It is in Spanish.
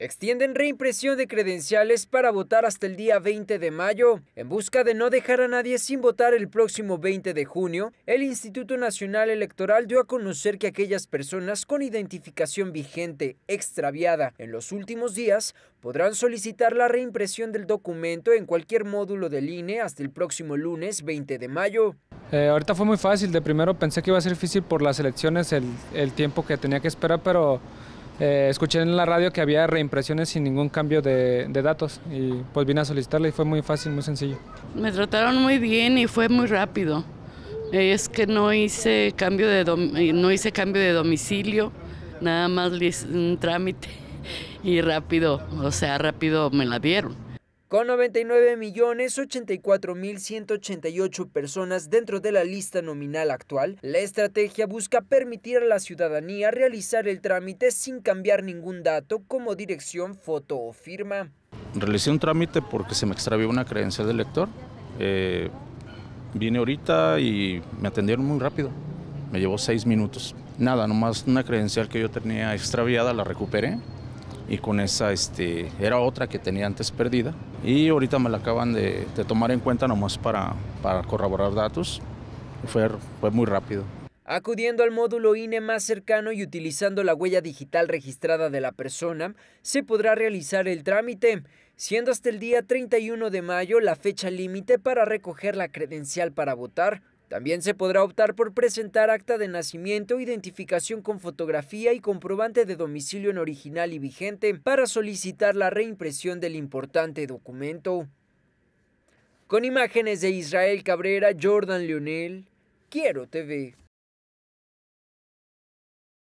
extienden reimpresión de credenciales para votar hasta el día 20 de mayo. En busca de no dejar a nadie sin votar el próximo 20 de junio, el Instituto Nacional Electoral dio a conocer que aquellas personas con identificación vigente extraviada en los últimos días podrán solicitar la reimpresión del documento en cualquier módulo del INE hasta el próximo lunes 20 de mayo. Eh, ahorita fue muy fácil, de primero pensé que iba a ser difícil por las elecciones el tiempo que tenía que esperar, pero eh, escuché en la radio que había reimpresiones sin ningún cambio de, datos y pues vine a solicitarla y fue muy fácil, muy sencillo. Me trataron muy bien y fue muy rápido. Es que no hice cambio de, eh, no hice cambio de domicilio, nada más un trámite y rápido, o sea, rápido me la dieron con 188 personas dentro de la lista nominal actual, la estrategia busca permitir a la ciudadanía realizar el trámite sin cambiar ningún dato como dirección, foto o firma. Realicé un trámite porque se me extravió una credencial del lector. Eh, vine ahorita y me atendieron muy rápido. Me llevó seis minutos. Nada, nomás una credencial que yo tenía extraviada la recuperé y con esa este, era otra que tenía antes perdida y ahorita me la acaban de, tomar en cuenta nomás para, para corroborar datos. Fue, fue muy rápido. Acudiendo al módulo INE más cercano y utilizando la huella digital registrada de la persona, se podrá realizar el trámite, siendo hasta el día 31 de mayo la fecha límite para recoger la credencial para votar. También se podrá optar por presentar acta de nacimiento, identificación con fotografía y comprobante de domicilio en original y vigente para solicitar la reimpresión del importante documento. Con imágenes de Israel Cabrera, Jordan Leonel, Quiero TV.